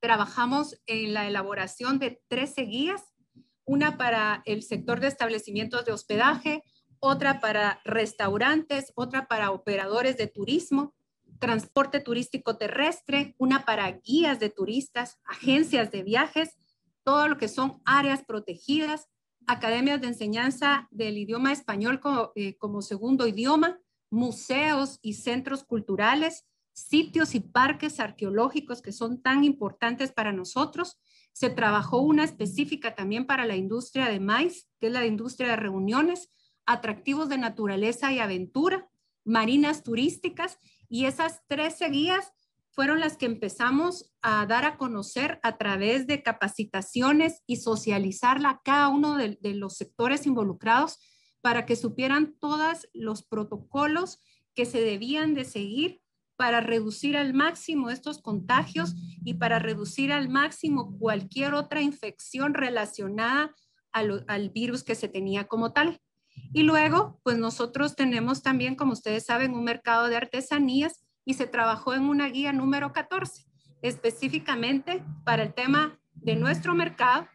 trabajamos en la elaboración de 13 guías, una para el sector de establecimientos de hospedaje, otra para restaurantes, otra para operadores de turismo, transporte turístico terrestre, una para guías de turistas, agencias de viajes, todo lo que son áreas protegidas, academias de enseñanza del idioma español como, eh, como segundo idioma, museos y centros culturales, sitios y parques arqueológicos que son tan importantes para nosotros. Se trabajó una específica también para la industria de maíz, que es la de industria de reuniones, atractivos de naturaleza y aventura, marinas turísticas, y esas 13 guías fueron las que empezamos a dar a conocer a través de capacitaciones y socializarla a cada uno de, de los sectores involucrados para que supieran todos los protocolos que se debían de seguir para reducir al máximo estos contagios y para reducir al máximo cualquier otra infección relacionada al, virus que se tenía como tal. Y luego, pues nosotros tenemos también, como ustedes saben, un mercado de artesanías y se trabajó en una guía número 14, específicamente para el tema de nuestro mercado,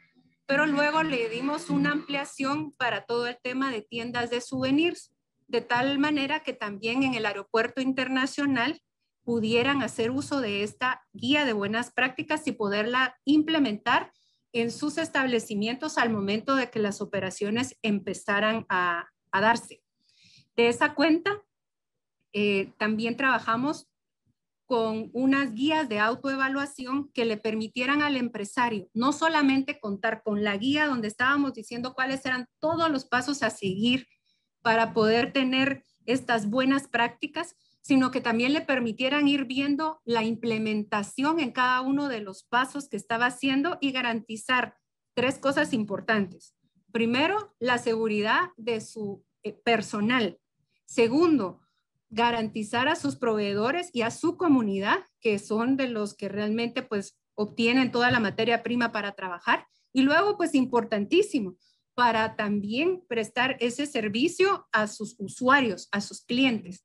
pero luego le dimos una ampliación para todo el tema de tiendas de souvenirs, de tal manera que también en el aeropuerto internacional pudieran hacer uso de esta guía de buenas prácticas y poderla implementar en sus establecimientos al momento de que las operaciones empezaran a, darse. De esa cuenta, eh, también trabajamos con unas guías de autoevaluación que le permitieran al empresario no solamente contar con la guía donde estábamos diciendo cuáles eran todos los pasos a seguir para poder tener estas buenas prácticas, sino que también le permitieran ir viendo la implementación en cada uno de los pasos que estaba haciendo y garantizar tres cosas importantes. Primero, la seguridad de su eh, personal. Segundo, garantizar a sus proveedores y a su comunidad, que son de los que realmente pues obtienen toda la materia prima para trabajar. Y luego, pues importantísimo, para también prestar ese servicio a sus usuarios, a sus clientes.